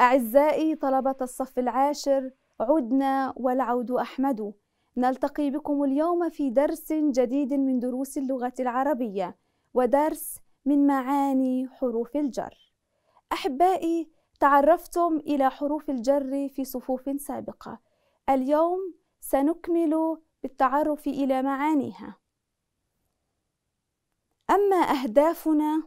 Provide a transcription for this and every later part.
أعزائي طلبة الصف العاشر عدنا والعود أحمد نلتقي بكم اليوم في درس جديد من دروس اللغة العربية ودرس من معاني حروف الجر أحبائي تعرفتم إلى حروف الجر في صفوف سابقة اليوم سنكمل بالتعرف إلى معانيها أما أهدافنا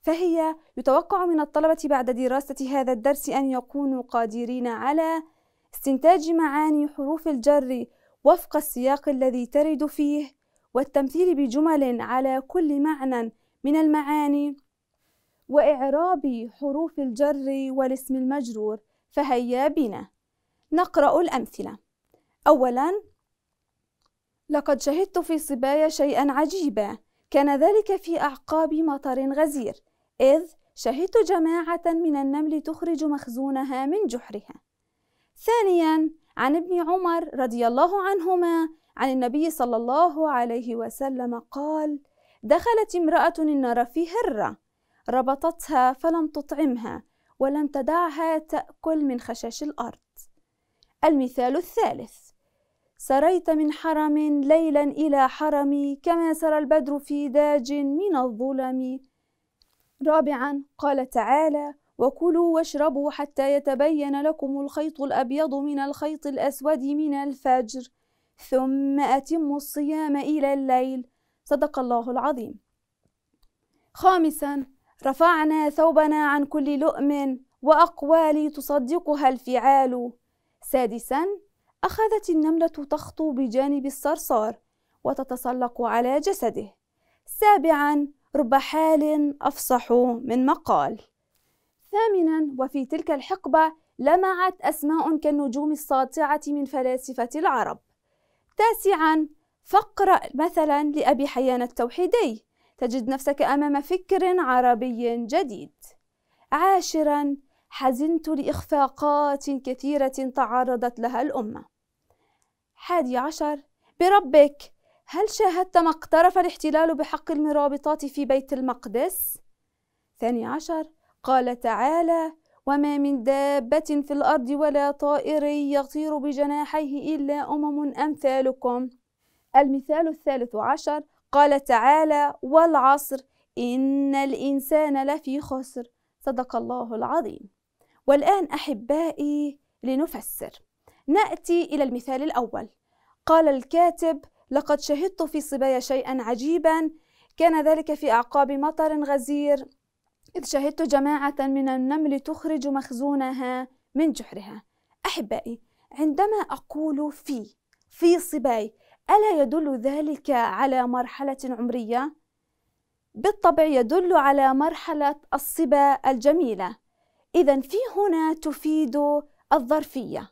فهي يتوقع من الطلبة بعد دراسة هذا الدرس أن يكونوا قادرين على استنتاج معاني حروف الجر وفق السياق الذي ترد فيه والتمثيل بجمل على كل معنى من المعاني وإعراب حروف الجر والاسم المجرور فهيا بنا نقرأ الأمثلة أولاً لقد شهدت في صبايا شيئا عجيبا كان ذلك في أعقاب مطر غزير إذ شهدت جماعة من النمل تخرج مخزونها من جحرها. ثانيا عن ابن عمر رضي الله عنهما عن النبي صلى الله عليه وسلم قال: دخلت امرأة النار في هرة ربطتها فلم تطعمها ولم تدعها تأكل من خشاش الأرض. المثال الثالث: سريت من حرم ليلا إلى حرم كما سرى البدر في داج من الظلم رابعا قال تعالى وكلوا واشربوا حتى يتبين لكم الخيط الابيض من الخيط الاسود من الفجر ثم اتموا الصيام الى الليل صدق الله العظيم خامسا رفعنا ثوبنا عن كل لؤم واقوال تصدقها الفعال سادسا اخذت النمله تخطو بجانب الصرصار وتتسلق على جسده سابعا رب حال أفصح من مقال ثامنا وفي تلك الحقبة لمعت أسماء كالنجوم الساطعة من فلاسفة العرب تاسعا فاقرأ مثلا لأبي حيان التوحيدي تجد نفسك أمام فكر عربي جديد عاشرا حزنت لإخفاقات كثيرة تعرضت لها الأمة حادي عشر بربك هل شاهدت ما اقترف الاحتلال بحق المرابطات في بيت المقدس؟ ثاني عشر قال تعالى وما من دابة في الأرض ولا طائر يطير بجناحيه إلا أمم أمثالكم المثال الثالث عشر قال تعالى والعصر إن الإنسان لفي خسر صدق الله العظيم والآن أحبائي لنفسر نأتي إلى المثال الأول قال الكاتب لقد شهدت في صبايا شيئا عجيبا كان ذلك في أعقاب مطر غزير إذ شهدت جماعة من النمل تخرج مخزونها من جحرها أحبائي عندما أقول في في صباي ألا يدل ذلك على مرحلة عمرية؟ بالطبع يدل على مرحلة الصبا الجميلة إذا في هنا تفيد الظرفية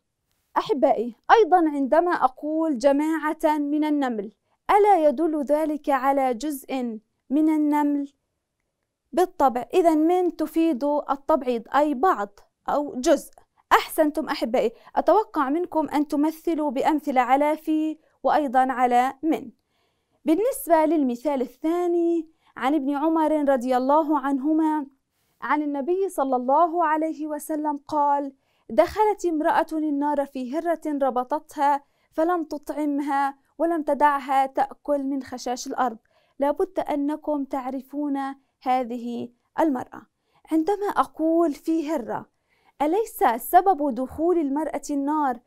أحبائي أيضا عندما أقول جماعة من النمل ألا يدل ذلك على جزء من النمل؟ بالطبع إذا من تفيد التبعيض أي بعض أو جزء أحسنتم أحبائي أتوقع منكم أن تمثلوا بأمثلة على في وأيضا على من بالنسبة للمثال الثاني عن ابن عمر رضي الله عنهما عن النبي صلى الله عليه وسلم قال دخلت امرأة النار في هرة ربطتها فلم تطعمها ولم تدعها تأكل من خشاش الأرض لابد أنكم تعرفون هذه المرأة عندما أقول في هرة أليس سبب دخول المرأة النار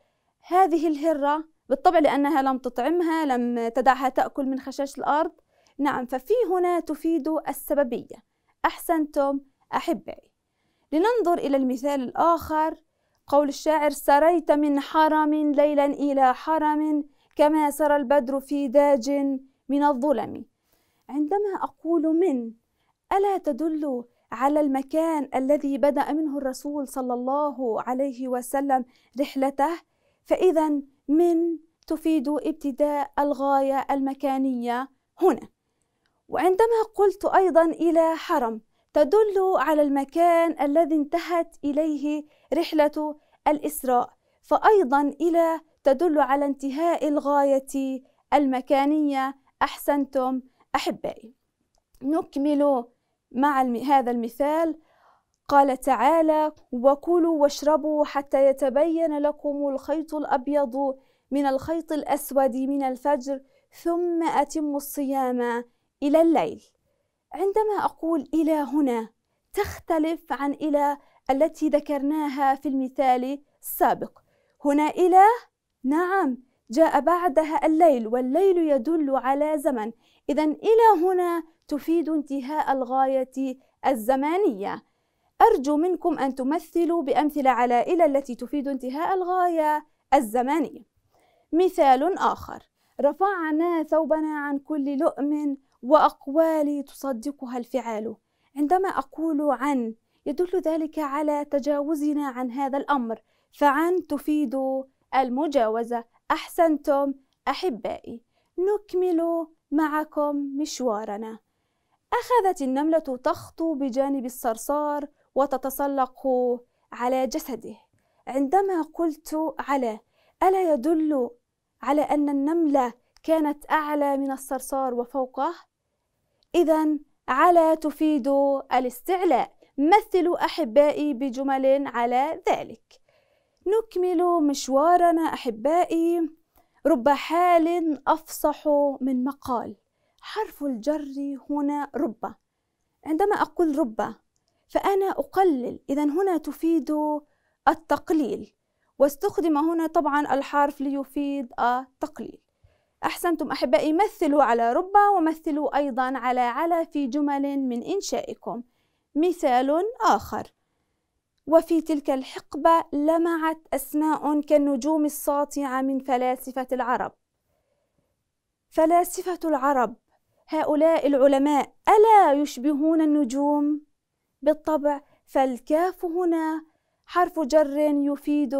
هذه الهرة بالطبع لأنها لم تطعمها لم تدعها تأكل من خشاش الأرض نعم ففي هنا تفيد السببية أحسنتم أحبائي لننظر إلى المثال الآخر قول الشاعر سريت من حرم ليلا إلى حرم كما سرى البدر في داج من الظلم عندما أقول من ألا تدل على المكان الذي بدأ منه الرسول صلى الله عليه وسلم رحلته فإذا من تفيد ابتداء الغاية المكانية هنا وعندما قلت أيضا إلى حرم تدل على المكان الذي انتهت إليه رحلة الإسراء فأيضا إلى تدل على انتهاء الغاية المكانية أحسنتم أحبائي نكمل مع هذا المثال قال تعالى وكلوا واشربوا حتى يتبين لكم الخيط الأبيض من الخيط الأسود من الفجر ثم أتموا الصيام إلى الليل عندما أقول إلى هنا تختلف عن إلى التي ذكرناها في المثال السابق هنا إله نعم جاء بعدها الليل والليل يدل على زمن إذا إلى هنا تفيد انتهاء الغاية الزمانية أرجو منكم أن تمثلوا بأمثلة على إلى التي تفيد انتهاء الغاية الزمانية مثال آخر رفعنا ثوبنا عن كل لؤم وأقوالي تصدقها الفعال عندما أقول عن يدل ذلك على تجاوزنا عن هذا الأمر فعن تفيد المجاوزة أحسنتم أحبائي نكمل معكم مشوارنا أخذت النملة تخطو بجانب الصرصار وتتسلق على جسده عندما قلت على ألا يدل على أن النملة كانت أعلى من الصرصار وفوقه؟ إذا على تفيد الاستعلاء مثلوا أحبائي بجمل على ذلك نكمل مشوارنا أحبائي رب حال أفصح من مقال حرف الجر هنا رب عندما أقول رب فأنا أقلل إذا هنا تفيد التقليل واستخدم هنا طبعا الحرف ليفيد التقليل أحسنتم أحبائي مثلوا على رب ومثلوا أيضا على على في جمل من إنشائكم مثال آخر وفي تلك الحقبة لمعت أسماء كالنجوم الساطعة من فلاسفة العرب فلاسفة العرب هؤلاء العلماء ألا يشبهون النجوم؟ بالطبع فالكاف هنا حرف جر يفيد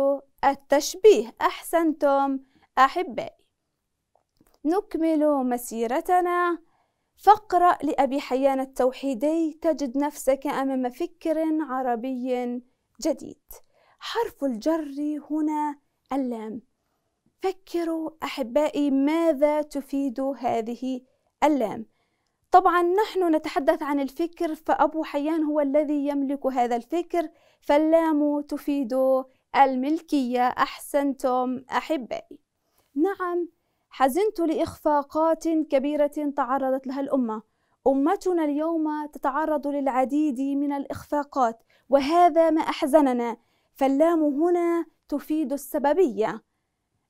التشبيه أحسنتم أحبائي نكمل مسيرتنا فاقرأ لأبي حيان التوحيدي تجد نفسك أمام فكر عربي جديد حرف الجر هنا اللام فكروا أحبائي ماذا تفيد هذه اللام طبعا نحن نتحدث عن الفكر فأبو حيان هو الذي يملك هذا الفكر فاللام تفيد الملكية أحسنتم أحبائي نعم حزنت لإخفاقات كبيرة تعرضت لها الأمة أمتنا اليوم تتعرض للعديد من الإخفاقات وهذا ما أحزننا فاللام هنا تفيد السببية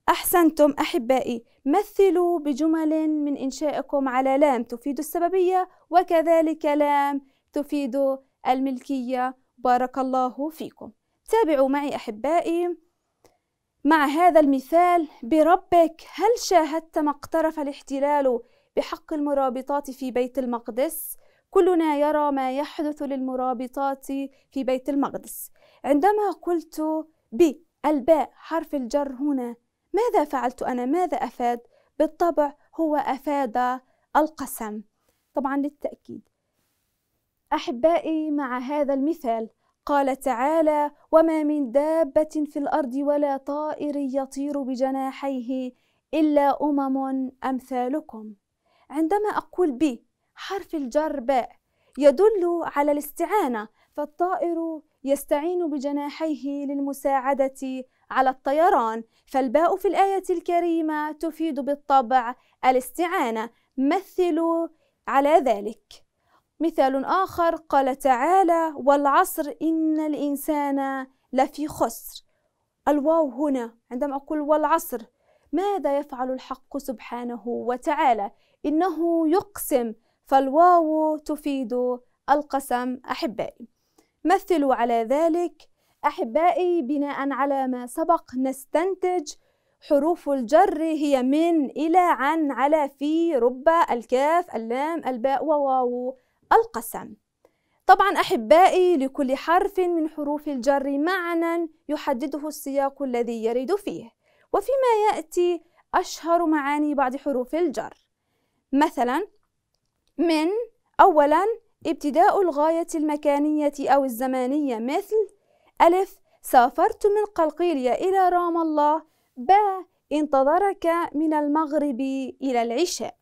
أحسنتم أحبائي مثلوا بجمل من إنشائكم على لام تفيد السببية وكذلك لام تفيد الملكية بارك الله فيكم تابعوا معي أحبائي مع هذا المثال بربك هل شاهدت ما اقترف الاحتلال بحق المرابطات في بيت المقدس؟ كلنا يرى ما يحدث للمرابطات في بيت المقدس عندما قلت بالباء حرف الجر هنا ماذا فعلت أنا ماذا أفاد؟ بالطبع هو أفاد القسم طبعا للتأكيد أحبائي مع هذا المثال قال تعالى وما من دابه في الارض ولا طائر يطير بجناحيه الا امم امثالكم عندما اقول ب حرف الجر باء يدل على الاستعانه فالطائر يستعين بجناحيه للمساعده على الطيران فالباء في الايه الكريمه تفيد بالطبع الاستعانه مثلوا على ذلك مثال آخر قال تعالى والعصر إن الإنسان لفي خسر الواو هنا عندما أقول والعصر ماذا يفعل الحق سبحانه وتعالى إنه يقسم فالواو تفيد القسم أحبائي مثلوا على ذلك أحبائي بناء على ما سبق نستنتج حروف الجر هي من إلى عن على في رب الكاف اللام الباء وواو القسم طبعا أحبائي لكل حرف من حروف الجر معنى يحدده السياق الذي يرد فيه وفيما يأتي أشهر معاني بعض حروف الجر مثلا من أولا ابتداء الغاية المكانية أو الزمانية مثل ألف سافرت من قلقيلية إلى رام الله ب انتظرك من المغرب إلى العشاء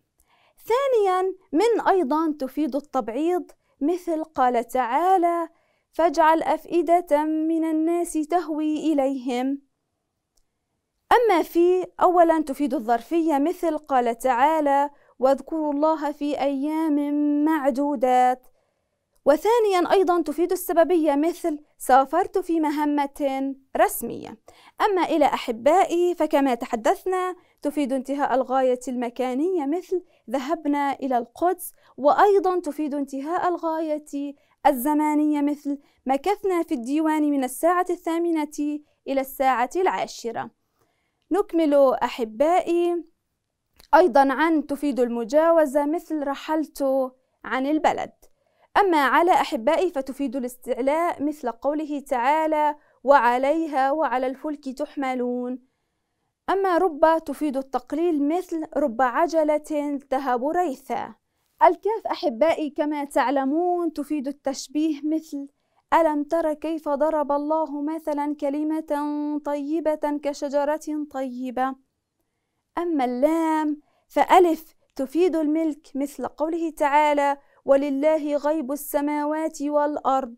ثانيا من أيضا تفيد التبعيض مثل قال تعالى فاجعل أفئدة من الناس تهوي إليهم أما في أولا تفيد الظرفية مثل قال تعالى واذكروا الله في أيام معدودات وثانيا أيضا تفيد السببية مثل سافرت في مهمة رسمية أما إلى أحبائي فكما تحدثنا تفيد انتهاء الغاية المكانية مثل ذهبنا إلى القدس وأيضا تفيد انتهاء الغاية الزمانية مثل مكثنا في الديوان من الساعة الثامنة إلى الساعة العاشرة نكمل أحبائي أيضا عن تفيد المجاوزة مثل رحلت عن البلد أما على أحبائي فتفيد الاستعلاء مثل قوله تعالى وعليها وعلى الفلك تحملون أما رب تفيد التقليل مثل رب عجلة ذهب ريثا الكاف أحبائي كما تعلمون تفيد التشبيه مثل ألم تر كيف ضرب الله مثلا كلمة طيبة كشجرة طيبة أما اللام فألف تفيد الملك مثل قوله تعالى ولله غيب السماوات والارض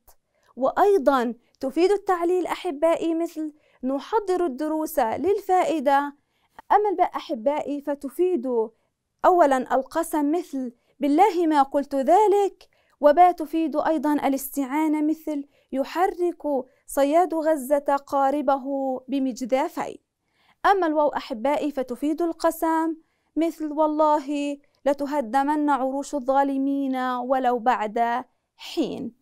وايضا تفيد التعليل احبائي مثل نحضر الدروس للفائده اما احبائي فتفيد اولا القسم مثل بالله ما قلت ذلك وبا تفيد ايضا الاستعانه مثل يحرك صياد غزه قاربه بمجذافيه اما الواو احبائي فتفيد القسم مثل والله لتهدمن عروش الظالمين ولو بعد حين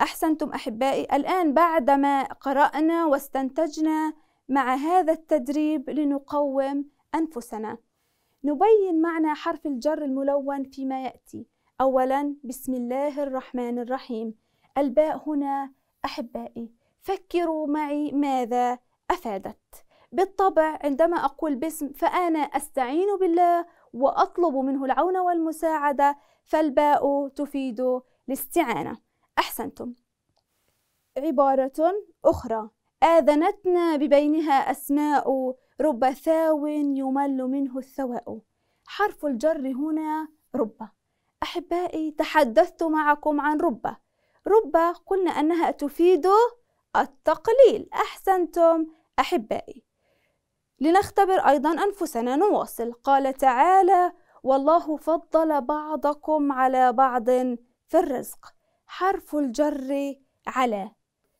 احسنتم احبائي الان بعدما قرانا واستنتجنا مع هذا التدريب لنقوم انفسنا نبين معنى حرف الجر الملون فيما ياتي اولا بسم الله الرحمن الرحيم الباء هنا احبائي فكروا معي ماذا افادت بالطبع عندما اقول بسم فانا استعين بالله وأطلب منه العون والمساعدة فالباء تفيد الاستعانة أحسنتم عبارة أخرى آذنتنا ببينها أسماء رب ثاو يمل منه الثواء حرف الجر هنا رب أحبائي تحدثت معكم عن رب رب قلنا أنها تفيد التقليل أحسنتم أحبائي لنختبر أيضا أنفسنا نواصل قال تعالى والله فضل بعضكم على بعض في الرزق حرف الجر على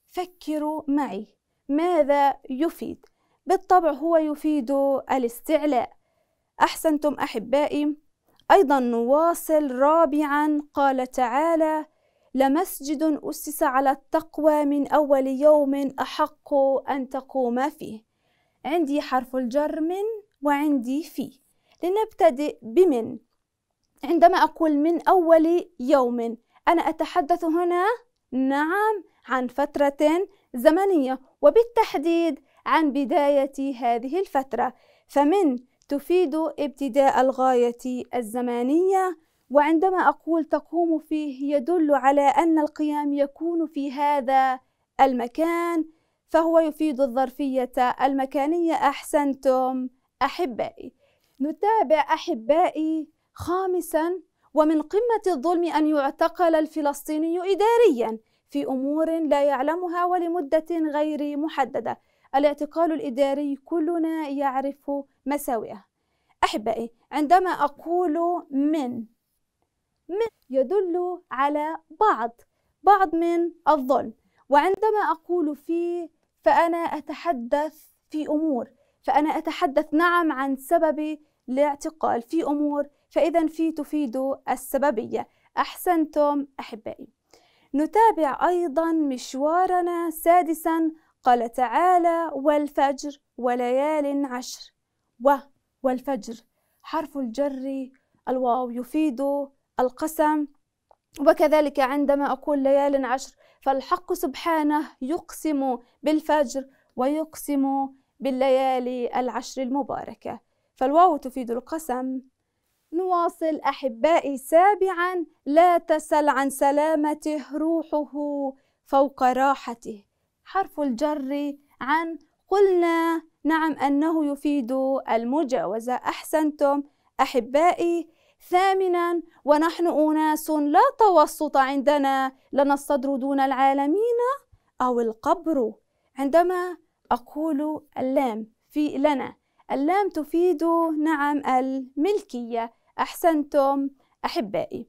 فكروا معي ماذا يفيد بالطبع هو يفيد الاستعلاء احسنتم احبائي ايضا نواصل رابعا قال تعالى لمسجد اسس على التقوى من اول يوم احق ان تقوم فيه عندي حرف الجر من وعندي في لنبتدئ بمن عندما أقول من أول يوم أنا أتحدث هنا نعم عن فترة زمنية وبالتحديد عن بداية هذه الفترة فمن تفيد ابتداء الغاية الزمانية وعندما أقول تقوم فيه يدل على أن القيام يكون في هذا المكان فهو يفيد الظرفية المكانية أحسنتم أحبائي نتابع أحبائي خامسا ومن قمة الظلم أن يعتقل الفلسطيني إداريا في أمور لا يعلمها ولمدة غير محددة الاعتقال الإداري كلنا يعرف مساوئه أحبائي عندما أقول من من يدل على بعض بعض من الظلم وعندما أقول في فأنا أتحدث في أمور فأنا أتحدث نعم عن سبب الاعتقال في أمور فإذا في تفيد السببية أحسنتم أحبائي نتابع أيضا مشوارنا سادسا قال تعالى والفجر وليال عشر و والفجر حرف الجر الواو يفيد القسم وكذلك عندما أقول ليال عشر فالحق سبحانه يقسم بالفجر ويقسم بالليالي العشر المباركة فالواو تفيد القسم نواصل أحبائي سابعا لا تسل عن سلامته روحه فوق راحته حرف الجر عن قلنا نعم أنه يفيد المجاوزة أحسنتم أحبائي ثامنا ونحن أناس لا توسط عندنا لنا الصدر دون العالمين أو القبر عندما أقول اللام في لنا اللام تفيد نعم الملكية أحسنتم أحبائي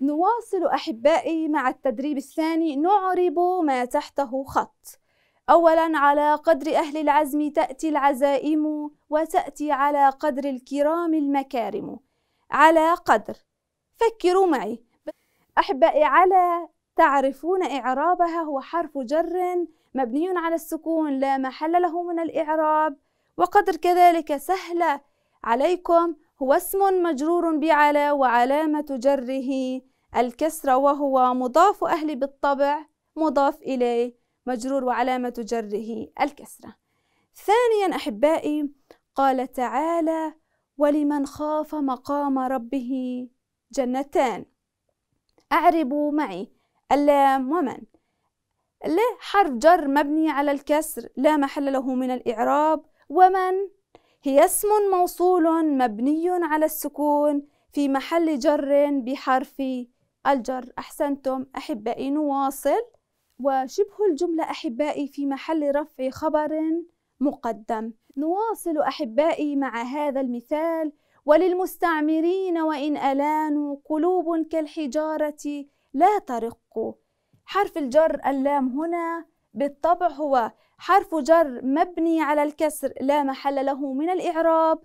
نواصل أحبائي مع التدريب الثاني نعرب ما تحته خط أولا على قدر أهل العزم تأتي العزائم وتأتي على قدر الكرام المكارم على قدر فكروا معي أحبائي على تعرفون إعرابها هو حرف جر مبني على السكون لا محل له من الإعراب وقدر كذلك سهلة عليكم هو اسم مجرور بعلى وعلامة جره الكسرة وهو مضاف أهل بالطبع مضاف إليه مجرور وعلامة جره الكسرة ثانيا أحبائي قال تعالى ولمن خاف مقام ربه جنتان أعربوا معي اللام ومن لا حرف جر مبني على الكسر لا محل له من الإعراب ومن هي اسم موصول مبني على السكون في محل جر بحرف الجر أحسنتم أحبائي نواصل وشبه الجملة أحبائي في محل رفع خبر مقدم نواصل أحبائي مع هذا المثال وللمستعمرين وإن ألانوا قلوب كالحجارة لا ترق حرف الجر اللام هنا بالطبع هو حرف جر مبني على الكسر لا محل له من الإعراب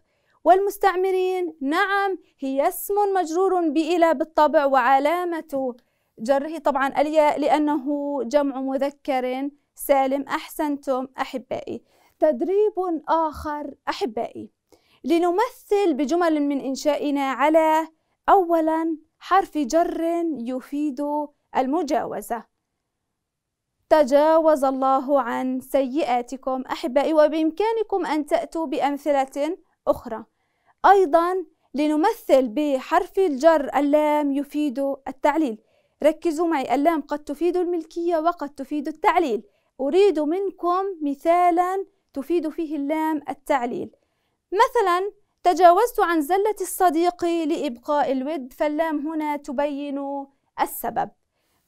والمستعمرين نعم هي اسم مجرور بإلى بالطبع وعلامة جره طبعا الياء لأنه جمع مذكر سالم أحسنتم أحبائي تدريب آخر أحبائي لنمثل بجمل من إنشائنا على أولا حرف جر يفيد المجاوزة تجاوز الله عن سيئاتكم أحبائي وبإمكانكم أن تأتوا بأمثلة أخرى أيضا لنمثل بحرف الجر اللام يفيد التعليل ركزوا معي اللام قد تفيد الملكية وقد تفيد التعليل أريد منكم مثالا تفيد فيه اللام التعليل مثلا تجاوزت عن زلة الصديق لإبقاء الود فاللام هنا تبين السبب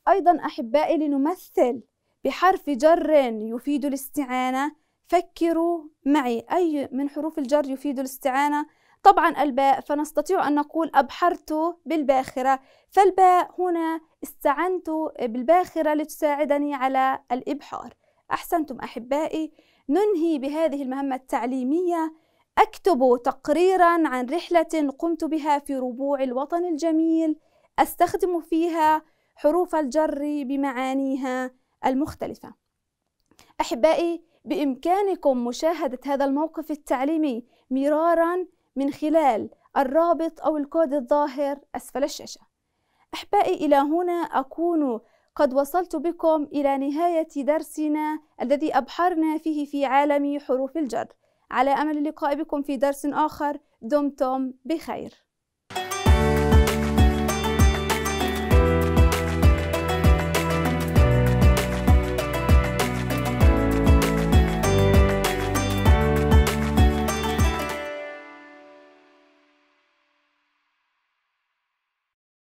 أيضا أحبائي لنمثل بحرف جر يفيد الاستعانة فكروا معي أي من حروف الجر يفيد الاستعانة طبعا الباء فنستطيع أن نقول أبحرت بالباخرة فالباء هنا استعنت بالباخرة لتساعدني على الإبحار أحسنتم أحبائي ننهي بهذه المهمة التعليمية أكتب تقريرا عن رحلة قمت بها في ربوع الوطن الجميل أستخدم فيها حروف الجر بمعانيها المختلفة أحبائي بإمكانكم مشاهدة هذا الموقف التعليمي مرارا من خلال الرابط أو الكود الظاهر أسفل الشاشة أحبائي إلى هنا أكون قد وصلت بكم إلى نهاية درسنا الذي أبحرنا فيه في عالم حروف الجر على أمل اللقاء بكم في درس آخر دمتم بخير